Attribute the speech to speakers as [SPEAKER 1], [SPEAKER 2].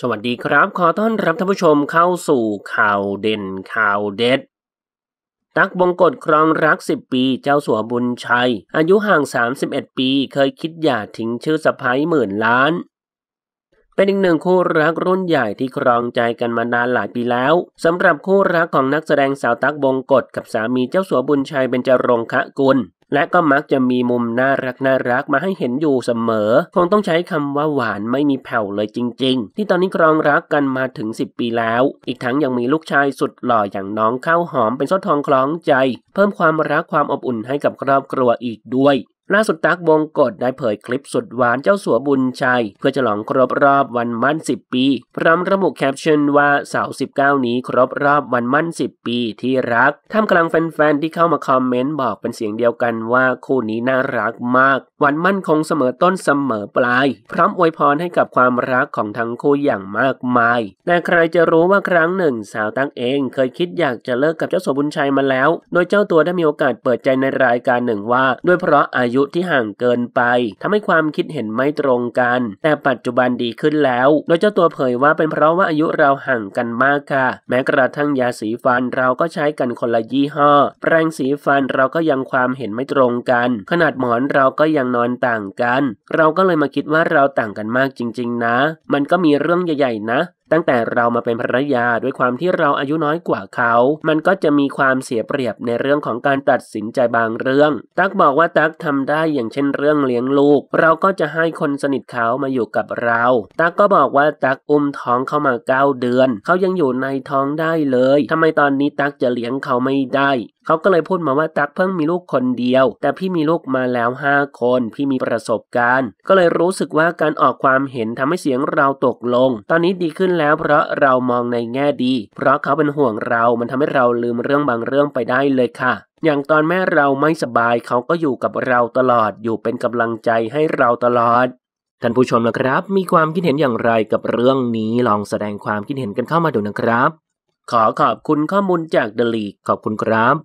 [SPEAKER 1] สวัสดีครับขอต้อนรับท่านผู้ชมเข้าสู่ข่าวเด่นข่าวเด็ดตักบงกฎครองรัก 10 ปีเจ้าสัวบุญชัย อายุห่าง 31 ปี เคยคิดอยาาทิ้งชื่อสะพ้ายหมื่นล้าน เป็นอีกหนึ่งคู่รักรุ่นใหญ่ที่ครองใจกันมานานหลายปีแล้วสำหรับคู่รักของนักแสดงสาวตักบงกฎกับสามีเจ้าสัวบุญชัยเปนเจรงคะกุลและก็มักจะมีมุมน่ารักน่ารักมาให้เห็นอยู่เสมอ คงต้องใช้คำว่าหวานไม่มีแผ่วเลยจริงๆ ที่ตอนนี้ครองรักกันมาถึง 10 ปีแล้ว อีกทั้งยังมีลูกชายสุดหล่ออย่างน้องข้าวหอมเป็นสด้ทองคล้องใจ เพิ่มความรักความอบอุ่นให้กับครอบครัวอีกด้วยล่าสุดตักวงกฎได้เผยคลิปสุดหวานเจ้าสัวบุญชัย เพื่อฉลองครบรอบวันมั่น 10 ปี พร้อมระบุแคปชั่นว่าวสาเก19 นี้ครบรอบวันมั่น 10 ปีที่รักท่ามกลางแฟน ๆ ที่เข้ามาคอมเมนต์บอกเป็นเสียงเดียวกันว่า คู่นี้น่ารักมาก วันมั่นคงเสมอต้นเสมอปลาย พร้อมอวยพรให้กับความรักของทั้งคู่อย่างมากมายแต่ใครจะรู้ว่าครั้งหนึ่ง สาวตักเอง เคยคิดอยากจะเลิกกับเจ้าสัวบุญชัยมาแล้ว โดยเจ้าตัวได้มีโอกาสเปิดใจในรายการหนึ่งว่าด้วยเพราะอายุายุที่ห่างเกินไป ทำให้ความคิดเห็นไม่ตรงกัน แต่ปัจจุบันดีขึ้นแล้วโดยเจ้าตัวเผยว่าเป็นเพราะว่าอายุเราห่างกันมากค่ะ แม้กระทั่งยาสีฟันเราก็ใช้กันคนละยี่ห้อ แปรงสีฟันเราก็ยังความเห็นไม่ตรงกัน ขนาดหมอนเราก็ยังนอนต่างกัน เราก็เลยมาคิดว่าเราต่างกันมากจริงๆ นะ มันก็มีเรื่องใหญ่ๆนะตั้งแต่เรามาเป็นภรรยาด้วยความที่เราอายุน้อยกว่าเขา มันก็จะมีความเสียเปรียบในเรื่องของการตัดสินใจบางเรื่อง ตั๊กบอกว่าตั๊กทำได้อย่างเช่นเรื่องเลี้ยงลูก เราก็จะให้คนสนิทเขามาอยู่กับเรา ตั๊กก็บอกว่าตั๊กอุ้มท้องเข้ามา 9 เดือน เขายังอยู่ในท้องได้เลยทำไมตอนนี้ตั๊กจะเลี้ยงเขาไม่ได้เขาก็เลยพูดมาว่าตั๊กเพิ่งมีลูกคนเดียว แต่พี่มีลูกมาแล้ว 5 คน พี่มีประสบการณ์ ก็เลยรู้สึกว่าการออกความเห็นทำให้เสียงเราตกลง ตอนนี้ดีขึ้นแล้วเพราะเรามองในแง่ดี เพราะเขาเป็นห่วงเรา มันทำให้เราลืมเรื่องบางเรื่องไปได้เลยค่ะ อย่างตอนแม่เราไม่สบายเขาก็อยู่กับเราตลอดอยู่เป็นกำลังใจให้เราตลอดท่านผู้ชมนะครับมีความคิดเห็นอย่างไรกับเรื่องนี้ลองแสดงความคิดเห็นกันเข้ามาดูนะครับ ขอขอบคุณข้อมูลจากเดลีขอบคุณครับ